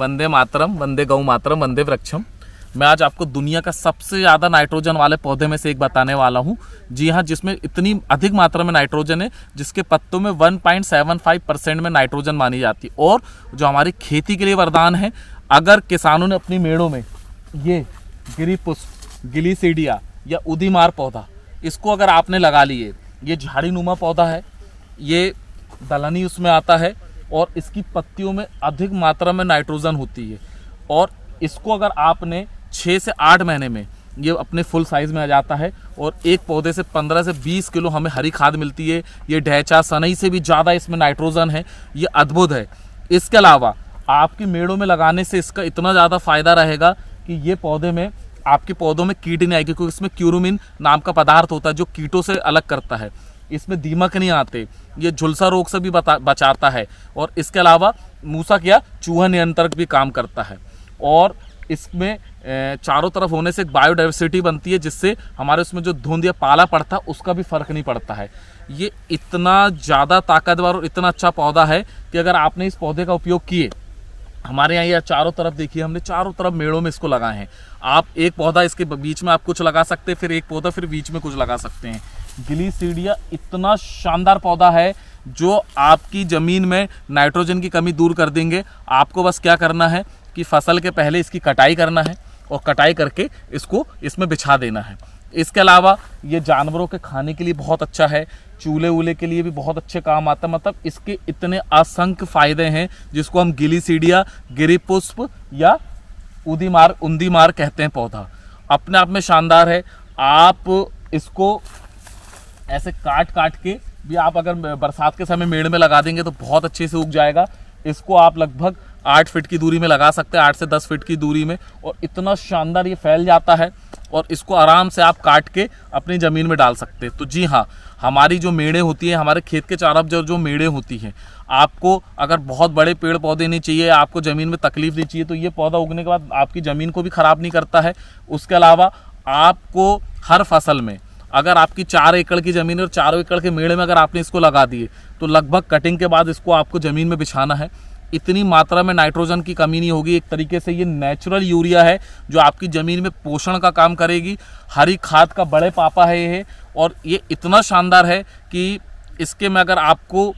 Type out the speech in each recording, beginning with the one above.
वंदे मातरम वंदे गौ मातरम वंदे वृक्षम मैं आज आपको दुनिया का सबसे ज़्यादा नाइट्रोजन वाले पौधे में से एक बताने वाला हूँ जी हाँ जिसमें इतनी अधिक मात्रा में नाइट्रोजन है जिसके पत्तों में 1.75 परसेंट में नाइट्रोजन मानी जाती है और जो हमारी खेती के लिए वरदान है अगर किसानों ने अपनी मेड़ों में ये गिरी पुष्प गिलीसीडिया या उदीमार पौधा इसको अगर आपने लगा लिए ये झाड़ी नुमा पौधा है ये दलहनी उसमें आता है और इसकी पत्तियों में अधिक मात्रा में नाइट्रोजन होती है और इसको अगर आपने छः से आठ महीने में ये अपने फुल साइज़ में आ जाता है और एक पौधे से पंद्रह से बीस किलो हमें हरी खाद मिलती है ये ढैचा सनई से भी ज़्यादा इसमें नाइट्रोजन है ये अद्भुत है इसके अलावा आपके मेड़ों में लगाने से इसका इतना ज़्यादा फ़ायदा रहेगा कि ये पौधे में आपके पौधों में कीट नहीं आएगी क्योंकि इसमें क्यूरोमिन नाम का पदार्थ होता है जो कीटों से अलग करता है इसमें दीमक नहीं आते ये झुलसा रोग से भी बता बचाता है और इसके अलावा मूसा क्या चूहा नियंत्रक भी काम करता है और इसमें चारों तरफ होने से एक बायोडाइवर्सिटी बनती है जिससे हमारे उसमें जो धुंध या पाला पड़ता है उसका भी फ़र्क नहीं पड़ता है ये इतना ज़्यादा ताकतवर और इतना अच्छा पौधा है कि अगर आपने इस पौधे का उपयोग किए हमारे यहाँ ये चारों तरफ देखिए हमने चारों तरफ मेड़ों में इसको लगाए हैं आप एक पौधा इसके बीच में आप कुछ लगा सकते हैं फिर एक पौधा फिर बीच में कुछ लगा सकते हैं सीढ़िया इतना शानदार पौधा है जो आपकी ज़मीन में नाइट्रोजन की कमी दूर कर देंगे आपको बस क्या करना है कि फसल के पहले इसकी कटाई करना है और कटाई करके इसको इसमें बिछा देना है इसके अलावा ये जानवरों के खाने के लिए बहुत अच्छा है चूल्हे वूल्हे के लिए भी बहुत अच्छे काम आता है मतलब इसके इतने असंख्य फायदे हैं जिसको हम गिली सीढ़िया गिरी पुष्प या उदीमार उंदीमार कहते हैं पौधा अपने आप में शानदार है आप इसको ऐसे काट काट के भी आप अगर बरसात के समय मेड़ में लगा देंगे तो बहुत अच्छे से उग जाएगा इसको आप लगभग आठ फिट की दूरी में लगा सकते हैं आठ से दस फिट की दूरी में और इतना शानदार ये फैल जाता है और इसको आराम से आप काट के अपनी ज़मीन में डाल सकते हैं तो जी हाँ हमारी जो मेड़े होती हैं हमारे खेत के चारों जो जो मेड़े होती हैं आपको अगर बहुत बड़े पेड़ पौधे नहीं चाहिए आपको ज़मीन में तकलीफ़ नहीं चाहिए तो ये पौधा उगने के बाद आपकी ज़मीन को भी ख़राब नहीं करता है उसके अलावा आपको हर फसल में अगर आपकी चार एकड़ की ज़मीन और चारों एकड़ के मेड़े में अगर आपने इसको लगा दिए तो लगभग कटिंग के बाद इसको आपको ज़मीन में बिछाना है इतनी मात्रा में नाइट्रोजन की कमी नहीं होगी एक तरीके से ये नेचुरल यूरिया है जो आपकी ज़मीन में पोषण का काम करेगी हरी खाद का बड़े पापा है ये और ये इतना शानदार है कि इसके मैं अगर आपको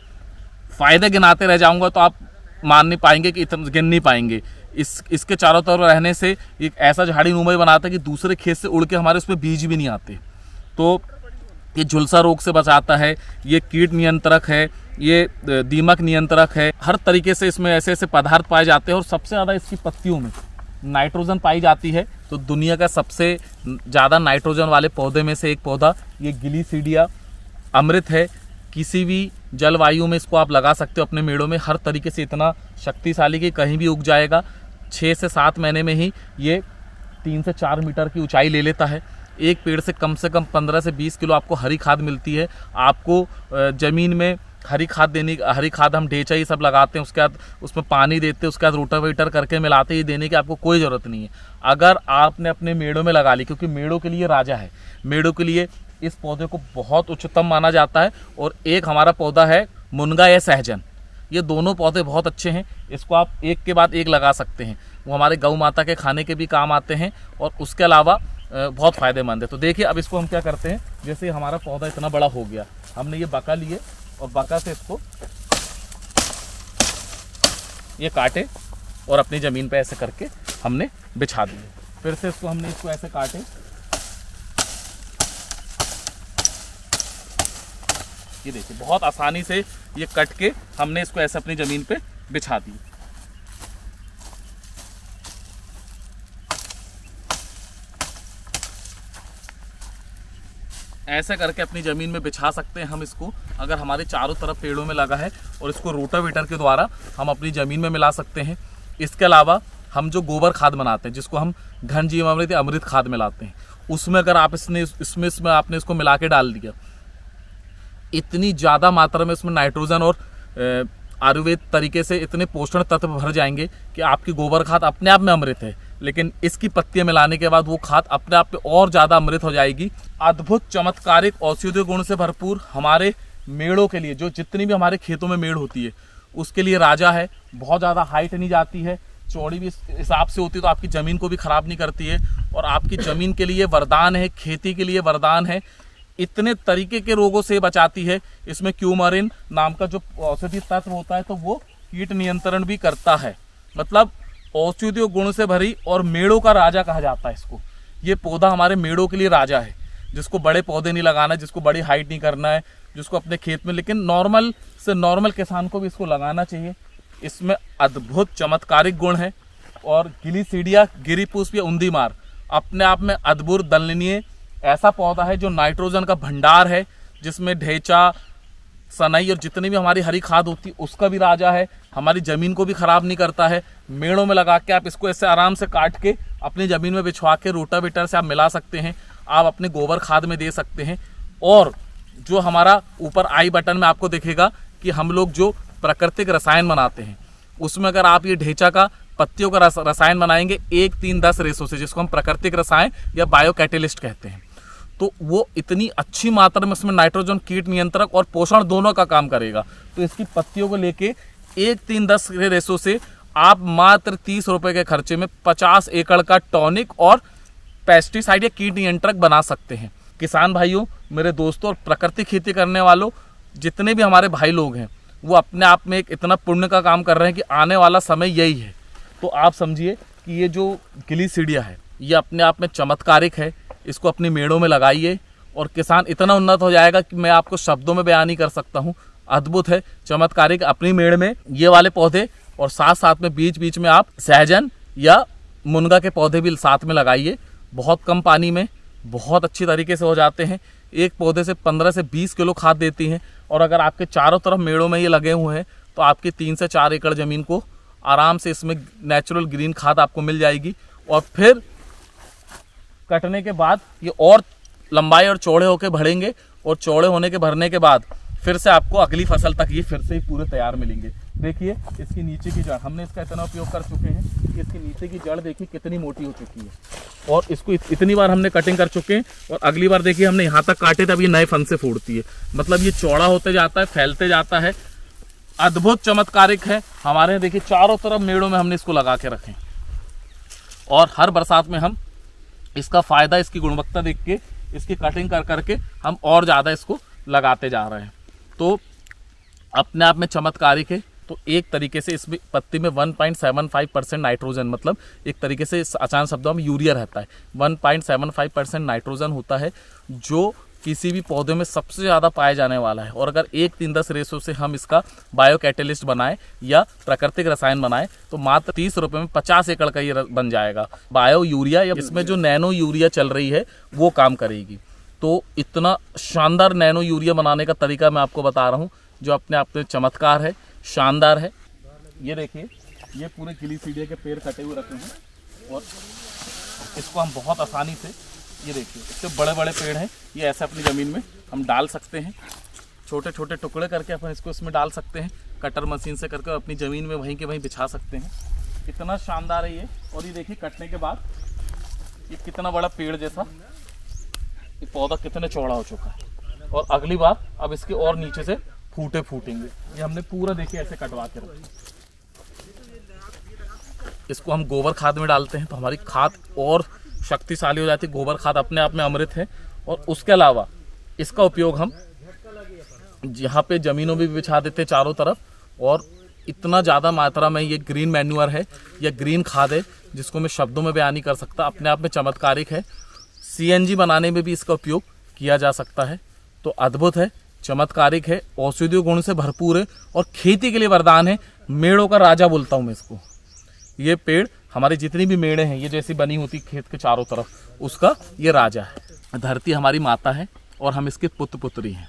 फ़ायदे गिनाते रह जाऊँगा तो आप मान नहीं पाएंगे कि इतना गिन नहीं पाएंगे इस इसके चारों तरफ रहने से एक ऐसा झाड़ी नुमाई बनाता है कि दूसरे खेत से उड़ के हमारे उसमें बीज भी नहीं आते तो ये झुलसा रोग से बचाता है ये कीट नियंत्रक है ये दीमक नियंत्रक है हर तरीके से इसमें ऐसे ऐसे पदार्थ पाए जाते हैं और सबसे ज़्यादा इसकी पत्तियों में नाइट्रोजन पाई जाती है तो दुनिया का सबसे ज़्यादा नाइट्रोजन वाले पौधे में से एक पौधा ये गिली सीडिया अमृत है किसी भी जलवायु में इसको आप लगा सकते हो अपने मेड़ों में हर तरीके से इतना शक्तिशाली कि कहीं भी उग जाएगा छः से सात महीने में ही ये तीन से चार मीटर की ऊंचाई ले लेता है एक पेड़ से कम से कम 15 से 20 किलो आपको हरी खाद मिलती है आपको ज़मीन में हरी खाद देने हरी खाद हम ढेचा ही सब लगाते हैं उसके बाद उसमें पानी देते हैं उसके बाद रोटर वेटर करके मिलाते ही देने की आपको कोई ज़रूरत नहीं है अगर आपने अपने मेड़ों में लगा ली क्योंकि मेड़ों के लिए राजा है मेड़ों के लिए इस पौधे को बहुत उच्चतम माना जाता है और एक हमारा पौधा है मुनगा या सहजन ये दोनों पौधे बहुत अच्छे हैं इसको आप एक के बाद एक लगा सकते हैं वो हमारे गऊ माता के खाने के भी काम आते हैं और उसके अलावा बहुत फ़ायदेमंद है तो देखिए अब इसको हम क्या करते हैं जैसे हमारा पौधा इतना बड़ा हो गया हमने ये बका लिए और बका से इसको ये काटे और अपनी ज़मीन पर ऐसे करके हमने बिछा दिए फिर से इसको हमने इसको ऐसे काटे ये देखिए बहुत आसानी से ये कट के हमने इसको ऐसे अपनी ज़मीन पे बिछा दिए ऐसे करके अपनी ज़मीन में बिछा सकते हैं हम इसको अगर हमारे चारों तरफ पेड़ों में लगा है और इसको रोटावेटर के द्वारा हम अपनी ज़मीन में मिला सकते हैं इसके अलावा हम जो गोबर खाद बनाते हैं जिसको हम घन जीवामृत या अमृत खाद मिलाते हैं उसमें अगर आप इसने इसमें इसमें आपने इसको मिला के डाल दिया इतनी ज़्यादा मात्रा में इसमें नाइट्रोजन और आयुर्वेद तरीके से इतने पोषण तत्व भर जाएंगे कि आपकी गोबर खाद अपने आप में अमृत है लेकिन इसकी पत्तियां मिलाने के बाद वो खाद अपने आप पे और ज़्यादा अमृत हो जाएगी अद्भुत चमत्कारिक औषधीय गुण से भरपूर हमारे मेड़ों के लिए जो जितनी भी हमारे खेतों में मेड़ होती है उसके लिए राजा है बहुत ज़्यादा हाइट नहीं जाती है चौड़ी भी हिसाब से होती है तो आपकी ज़मीन को भी ख़राब नहीं करती है और आपकी ज़मीन के लिए वरदान है खेती के लिए वरदान है इतने तरीके के रोगों से बचाती है इसमें क्यूमरिन नाम का जो औषधि तत्व होता है तो वो कीट नियंत्रण भी करता है मतलब औषधियों गुण से भरी और मेड़ों का राजा कहा जाता है इसको ये पौधा हमारे मेड़ों के लिए राजा है जिसको बड़े पौधे नहीं लगाना है जिसको बड़ी हाइट नहीं करना है जिसको अपने खेत में लेकिन नॉर्मल से नॉर्मल किसान को भी इसको लगाना चाहिए इसमें अद्भुत चमत्कारिक गुण है और गिली सीढ़िया गिरी पुष्प या उंदी मार अपने आप में अद्भुत दलनीय ऐसा पौधा है जो नाइट्रोजन का भंडार है जिसमें ढेचा सनाई और जितनी भी हमारी हरी खाद होती है उसका भी राजा है हमारी ज़मीन को भी ख़राब नहीं करता है मेड़ों में लगा के आप इसको ऐसे आराम से काट के अपनी ज़मीन में बिछवा के रोटावेटर से आप मिला सकते हैं आप अपने गोबर खाद में दे सकते हैं और जो हमारा ऊपर आई बटन में आपको देखेगा कि हम लोग जो प्राकृतिक रसायन बनाते हैं उसमें अगर आप ये ढेंचा का पत्तियों का रसायन बनाएंगे एक तीन दस रेसों से जिसको हम प्राकृतिक रसायन या बायो कहते हैं तो वो इतनी अच्छी मात्रा में उसमें नाइट्रोजन कीट नियंत्रक और पोषण दोनों का काम करेगा तो इसकी पत्तियों को लेके एक तीन दस के रेसो से आप मात्र तीस रुपए के खर्चे में पचास एकड़ का टॉनिक और पेस्टिसाइड या कीट नियंत्रक बना सकते हैं किसान भाइयों मेरे दोस्तों और प्रकृति खेती करने वालों जितने भी हमारे भाई लोग हैं वो अपने आप में एक इतना पुण्य का काम कर रहे हैं कि आने वाला समय यही है तो आप समझिए कि ये जो गिली सीढ़िया है ये अपने आप में चमत्कारिक है इसको अपनी मेड़ों में लगाइए और किसान इतना उन्नत हो जाएगा कि मैं आपको शब्दों में बयान ही कर सकता हूँ अद्भुत है चमत्कारिक अपनी मेड़ में ये वाले पौधे और साथ साथ में बीच बीच में आप सहजन या मुनगा के पौधे भी साथ में लगाइए बहुत कम पानी में बहुत अच्छी तरीके से हो जाते हैं एक पौधे से पंद्रह से बीस किलो खाद देती हैं और अगर आपके चारों तरफ मेड़ों में ये लगे हुए हैं तो आपकी तीन से चार एकड़ ज़मीन को आराम से इसमें नेचुरल ग्रीन खाद आपको मिल जाएगी और फिर कटने के बाद ये और लंबाई और चौड़े होके भरेंगे और चौड़े होने के भरने के बाद फिर से आपको अगली फसल तक ये फिर से ही पूरे तैयार मिलेंगे देखिए इसके नीचे की जड़ हमने इसका इतना उपयोग कर चुके हैं कि इसके नीचे की जड़ देखिए कितनी मोटी हो चुकी है और इसको इतनी बार हमने कटिंग कर चुके हैं और अगली बार देखिए हमने यहाँ तक काटे तब ये नए फन से फोड़ती है मतलब ये चौड़ा होते जाता है फैलते जाता है अद्भुत चमत्कारिक है हमारे यहाँ देखिए चारों तरफ मेड़ों में हमने इसको लगा के रखें और हर बरसात में हम इसका फ़ायदा इसकी गुणवत्ता देख के इसकी कटिंग कर करके हम और ज़्यादा इसको लगाते जा रहे हैं तो अपने आप में चमत्कारिक है तो एक तरीके से इसमें पत्ती में 1.75 परसेंट नाइट्रोजन मतलब एक तरीके से आसान शब्दों में यूरिया रहता है 1.75 परसेंट नाइट्रोजन होता है जो किसी भी पौधे में सबसे ज़्यादा पाया जाने वाला है और अगर एक तीन दस रेसो से हम इसका बायो कैटलिस्ट बनाएं या प्राकृतिक रसायन बनाएं तो मात्र तीस रुपये में पचास एकड़ का ये बन जाएगा बायो यूरिया या इसमें जो नैनो यूरिया चल रही है वो काम करेगी तो इतना शानदार नैनो यूरिया बनाने का तरीका मैं आपको बता रहा हूँ जो अपने आप में चमत्कार है शानदार है ये देखिए ये पूरे गिली सीढ़िया के पेड़ कटे हुए रखे हैं और इसको हम बहुत आसानी से ये देखिए इससे बड़े बड़े पेड़ हैं ये ऐसे अपनी ज़मीन में हम डाल सकते हैं छोटे छोटे टुकड़े करके अपन इसको इसमें डाल सकते हैं कटर मशीन से करके अपनी ज़मीन में वहीं के वहीं बिछा सकते हैं इतना शानदार है ये और ये देखिए कटने के बाद ये कितना बड़ा पेड़ जैसा ये पौधा कितना चौड़ा हो चुका है और अगली बार अब इसके और नीचे से फूटे फूटेंगे ये हमने पूरा देखिए ऐसे कटवा के रखा इसको हम गोबर खाद में डालते हैं तो हमारी खाद और शक्तिशाली हो जाती है गोबर खाद अपने आप में अमृत है और उसके अलावा इसका उपयोग हम यहाँ पे ज़मीनों भी बिछा देते हैं चारों तरफ और इतना ज़्यादा मात्रा में ये ग्रीन मैन्यूअर है या ग्रीन खाद है जिसको मैं शब्दों में बयान नहीं कर सकता अपने आप में चमत्कारिक है सी बनाने में भी इसका उपयोग किया जा सकता है तो अद्भुत है चमत्कारिक है औषधीय गुण से भरपूर है और खेती के लिए वरदान है मेड़ों का राजा बोलता हूँ मैं इसको ये पेड़ हमारी जितनी भी मेड़े हैं ये जैसी बनी होती खेत के चारों तरफ उसका ये राजा है धरती हमारी माता है और हम इसके पुत्र पुत्री हैं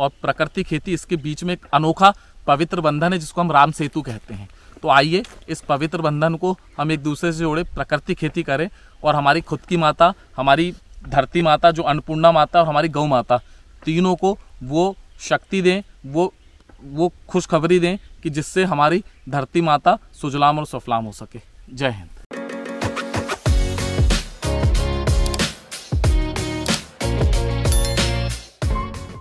और प्रकृति खेती इसके बीच में एक अनोखा पवित्र बंधन है जिसको हम राम सेतु कहते हैं तो आइए इस पवित्र बंधन को हम एक दूसरे से जोड़े प्रकृति खेती करें और हमारी खुद की माता हमारी धरती माता जो अन्नपूर्णा माता और हमारी गौ माता तीनों को वो शक्ति दें वो वो खुशखबरी दें कि जिससे हमारी धरती माता सुजलाम और सफलाम हो सके जय हिंद